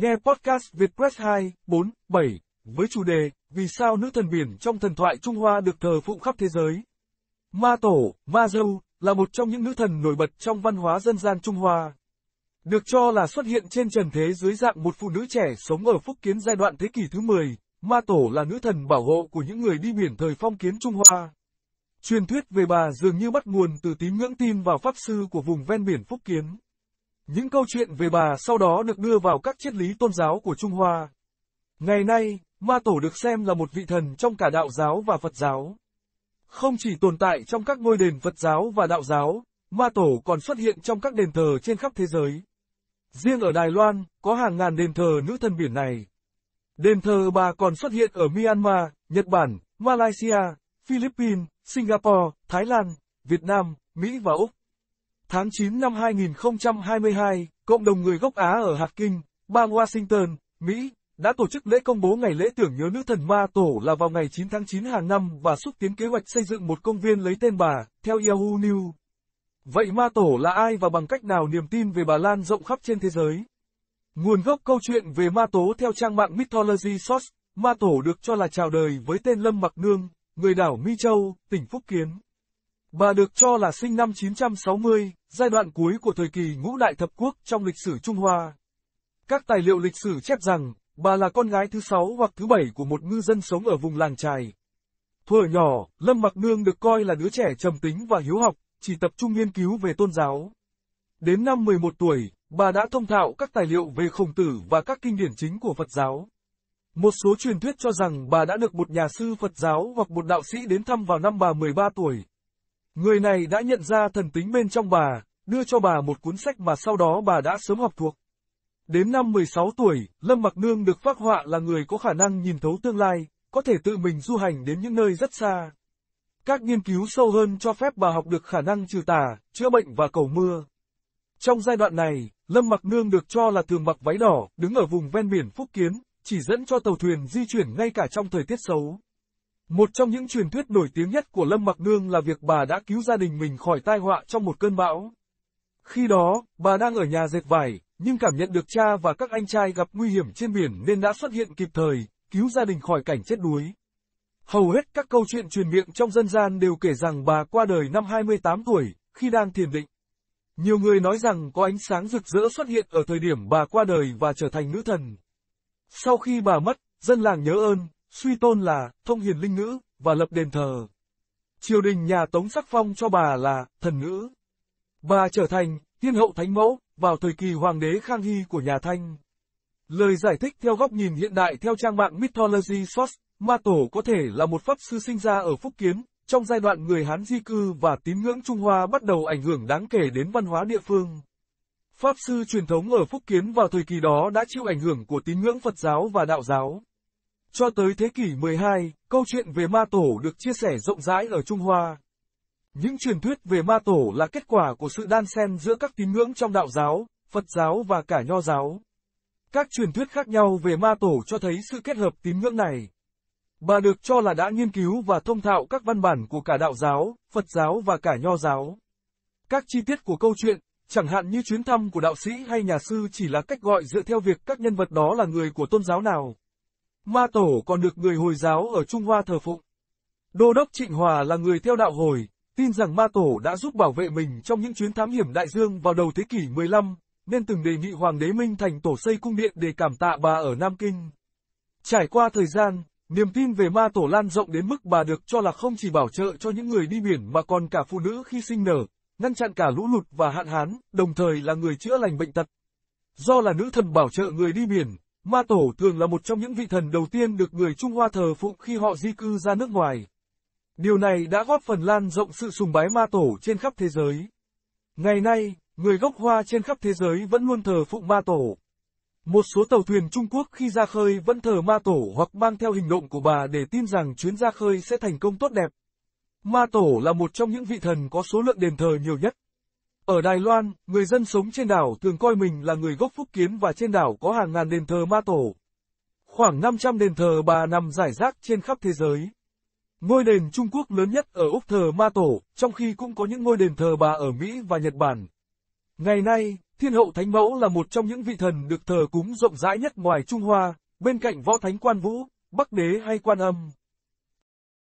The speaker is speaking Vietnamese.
Nghe podcast Vietpress 2, 4, 7 với chủ đề Vì sao nữ thần biển trong thần thoại Trung Hoa được thờ phụng khắp thế giới. Ma Tổ, Ma Dâu là một trong những nữ thần nổi bật trong văn hóa dân gian Trung Hoa. Được cho là xuất hiện trên trần thế dưới dạng một phụ nữ trẻ sống ở Phúc Kiến giai đoạn thế kỷ thứ 10, Ma Tổ là nữ thần bảo hộ của những người đi biển thời phong kiến Trung Hoa. Truyền thuyết về bà dường như bắt nguồn từ tín ngưỡng tin vào pháp sư của vùng ven biển Phúc Kiến. Những câu chuyện về bà sau đó được đưa vào các triết lý tôn giáo của Trung Hoa. Ngày nay, Ma Tổ được xem là một vị thần trong cả đạo giáo và Phật giáo. Không chỉ tồn tại trong các ngôi đền Phật giáo và đạo giáo, Ma Tổ còn xuất hiện trong các đền thờ trên khắp thế giới. Riêng ở Đài Loan, có hàng ngàn đền thờ nữ thần biển này. Đền thờ bà còn xuất hiện ở Myanmar, Nhật Bản, Malaysia, Philippines, Singapore, Thái Lan, Việt Nam, Mỹ và Úc. Tháng 9 năm 2022, cộng đồng người gốc Á ở Hạt Kinh, bang Washington, Mỹ, đã tổ chức lễ công bố ngày lễ tưởng nhớ nữ thần Ma Tổ là vào ngày 9 tháng 9 hàng năm và xúc tiến kế hoạch xây dựng một công viên lấy tên bà, theo Yahoo News. Vậy Ma Tổ là ai và bằng cách nào niềm tin về bà lan rộng khắp trên thế giới? Nguồn gốc câu chuyện về Ma tổ theo trang mạng Mythology Source, Ma Tổ được cho là chào đời với tên Lâm Mặc Nương, người đảo Mi Châu, tỉnh Phúc Kiến. Bà được cho là sinh năm 960, giai đoạn cuối của thời kỳ ngũ đại thập quốc trong lịch sử Trung Hoa. Các tài liệu lịch sử chép rằng, bà là con gái thứ sáu hoặc thứ bảy của một ngư dân sống ở vùng làng trài. Thuở nhỏ, Lâm Mặc Nương được coi là đứa trẻ trầm tính và hiếu học, chỉ tập trung nghiên cứu về tôn giáo. Đến năm 11 tuổi, bà đã thông thạo các tài liệu về khổng tử và các kinh điển chính của Phật giáo. Một số truyền thuyết cho rằng bà đã được một nhà sư Phật giáo hoặc một đạo sĩ đến thăm vào năm bà 13 tuổi, Người này đã nhận ra thần tính bên trong bà, đưa cho bà một cuốn sách mà sau đó bà đã sớm học thuộc. Đến năm 16 tuổi, Lâm Mặc Nương được phác họa là người có khả năng nhìn thấu tương lai, có thể tự mình du hành đến những nơi rất xa. Các nghiên cứu sâu hơn cho phép bà học được khả năng trừ tà, chữa bệnh và cầu mưa. Trong giai đoạn này, Lâm Mặc Nương được cho là thường mặc váy đỏ, đứng ở vùng ven biển Phúc Kiến, chỉ dẫn cho tàu thuyền di chuyển ngay cả trong thời tiết xấu. Một trong những truyền thuyết nổi tiếng nhất của Lâm Mặc Nương là việc bà đã cứu gia đình mình khỏi tai họa trong một cơn bão. Khi đó, bà đang ở nhà dệt vải, nhưng cảm nhận được cha và các anh trai gặp nguy hiểm trên biển nên đã xuất hiện kịp thời, cứu gia đình khỏi cảnh chết đuối. Hầu hết các câu chuyện truyền miệng trong dân gian đều kể rằng bà qua đời năm 28 tuổi, khi đang thiền định. Nhiều người nói rằng có ánh sáng rực rỡ xuất hiện ở thời điểm bà qua đời và trở thành nữ thần. Sau khi bà mất, dân làng nhớ ơn, suy tôn là thông hiền linh nữ và lập đền thờ. Triều đình nhà Tống sắc phong cho bà là thần nữ. Bà trở thành thiên hậu thánh mẫu vào thời kỳ hoàng đế Khang Hy của nhà Thanh. Lời giải thích theo góc nhìn hiện đại theo trang mạng Mythology Source, Ma Tổ có thể là một pháp sư sinh ra ở Phúc Kiến, trong giai đoạn người Hán di cư và tín ngưỡng Trung Hoa bắt đầu ảnh hưởng đáng kể đến văn hóa địa phương. Pháp sư truyền thống ở Phúc Kiến vào thời kỳ đó đã chịu ảnh hưởng của tín ngưỡng Phật giáo và đạo giáo. Cho tới thế kỷ 12, câu chuyện về ma tổ được chia sẻ rộng rãi ở Trung Hoa. Những truyền thuyết về ma tổ là kết quả của sự đan xen giữa các tín ngưỡng trong đạo giáo, Phật giáo và cả Nho giáo. Các truyền thuyết khác nhau về ma tổ cho thấy sự kết hợp tín ngưỡng này. Bà được cho là đã nghiên cứu và thông thạo các văn bản của cả đạo giáo, Phật giáo và cả Nho giáo. Các chi tiết của câu chuyện, chẳng hạn như chuyến thăm của đạo sĩ hay nhà sư chỉ là cách gọi dựa theo việc các nhân vật đó là người của tôn giáo nào. Ma Tổ còn được người Hồi giáo ở Trung Hoa thờ phụng. Đô đốc Trịnh Hòa là người theo đạo Hồi, tin rằng Ma Tổ đã giúp bảo vệ mình trong những chuyến thám hiểm đại dương vào đầu thế kỷ 15, nên từng đề nghị Hoàng đế Minh Thành Tổ xây cung điện để cảm tạ bà ở Nam Kinh. Trải qua thời gian, niềm tin về Ma Tổ lan rộng đến mức bà được cho là không chỉ bảo trợ cho những người đi biển mà còn cả phụ nữ khi sinh nở, ngăn chặn cả lũ lụt và hạn hán, đồng thời là người chữa lành bệnh tật. Do là nữ thần bảo trợ người đi biển, Ma Tổ thường là một trong những vị thần đầu tiên được người Trung Hoa thờ phụng khi họ di cư ra nước ngoài. Điều này đã góp phần lan rộng sự sùng bái Ma Tổ trên khắp thế giới. Ngày nay, người gốc Hoa trên khắp thế giới vẫn luôn thờ phụng Ma Tổ. Một số tàu thuyền Trung Quốc khi ra khơi vẫn thờ Ma Tổ hoặc mang theo hình động của bà để tin rằng chuyến ra khơi sẽ thành công tốt đẹp. Ma Tổ là một trong những vị thần có số lượng đền thờ nhiều nhất. Ở Đài Loan, người dân sống trên đảo thường coi mình là người gốc Phúc Kiến và trên đảo có hàng ngàn đền thờ ma tổ. Khoảng 500 đền thờ bà nằm rải rác trên khắp thế giới. Ngôi đền Trung Quốc lớn nhất ở Úc thờ ma tổ, trong khi cũng có những ngôi đền thờ bà ở Mỹ và Nhật Bản. Ngày nay, Thiên hậu Thánh Mẫu là một trong những vị thần được thờ cúng rộng rãi nhất ngoài Trung Hoa, bên cạnh võ thánh Quan Vũ, Bắc Đế hay Quan Âm.